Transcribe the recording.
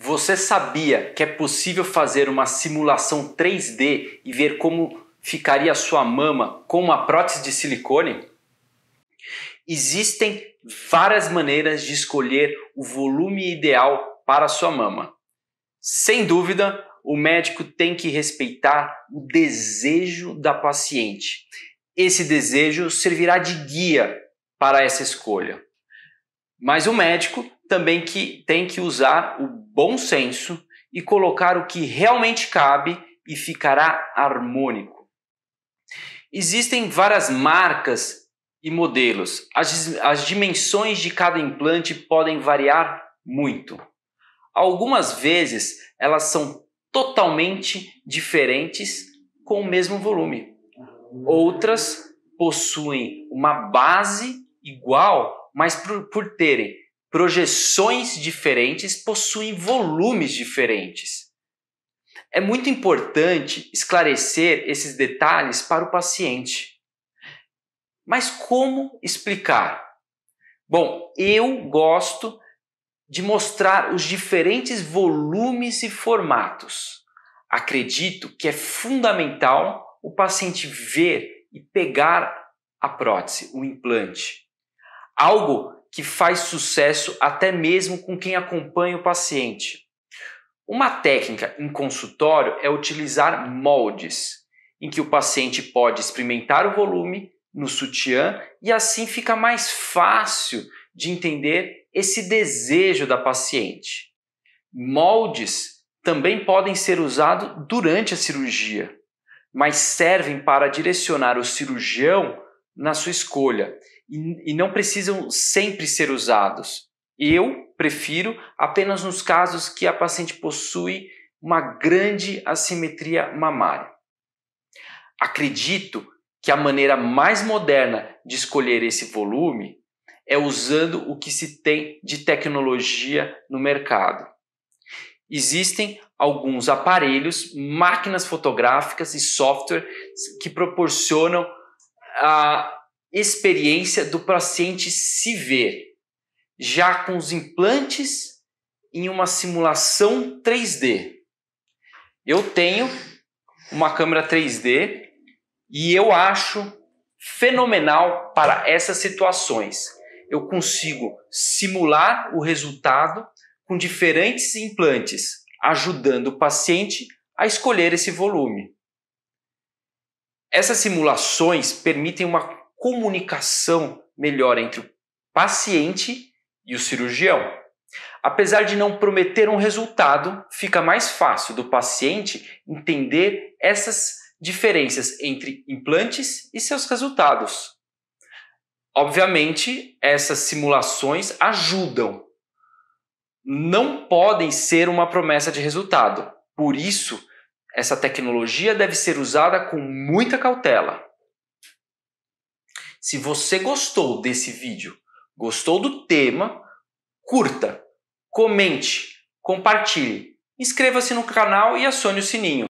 Você sabia que é possível fazer uma simulação 3D e ver como ficaria a sua mama com uma prótese de silicone? Existem várias maneiras de escolher o volume ideal para a sua mama. Sem dúvida, o médico tem que respeitar o desejo da paciente. Esse desejo servirá de guia para essa escolha. Mas o médico também que tem que usar o bom senso e colocar o que realmente cabe e ficará harmônico. Existem várias marcas e modelos. As, as dimensões de cada implante podem variar muito. Algumas vezes elas são totalmente diferentes com o mesmo volume. Outras possuem uma base igual, mas por, por terem projeções diferentes possuem volumes diferentes. É muito importante esclarecer esses detalhes para o paciente. Mas como explicar? Bom, eu gosto de mostrar os diferentes volumes e formatos. Acredito que é fundamental o paciente ver e pegar a prótese, o implante. Algo que faz sucesso até mesmo com quem acompanha o paciente. Uma técnica em consultório é utilizar moldes, em que o paciente pode experimentar o volume no sutiã e assim fica mais fácil de entender esse desejo da paciente. Moldes também podem ser usados durante a cirurgia, mas servem para direcionar o cirurgião na sua escolha e, e não precisam sempre ser usados. Eu prefiro apenas nos casos que a paciente possui uma grande assimetria mamária. Acredito que a maneira mais moderna de escolher esse volume é usando o que se tem de tecnologia no mercado. Existem alguns aparelhos, máquinas fotográficas e software que proporcionam a experiência do paciente se ver já com os implantes em uma simulação 3D. Eu tenho uma câmera 3D e eu acho fenomenal para essas situações. Eu consigo simular o resultado com diferentes implantes, ajudando o paciente a escolher esse volume. Essas simulações permitem uma comunicação melhor entre o paciente e o cirurgião. Apesar de não prometer um resultado, fica mais fácil do paciente entender essas diferenças entre implantes e seus resultados. Obviamente, essas simulações ajudam. Não podem ser uma promessa de resultado. Por isso, essa tecnologia deve ser usada com muita cautela. Se você gostou desse vídeo, gostou do tema, curta, comente, compartilhe, inscreva-se no canal e acione o sininho.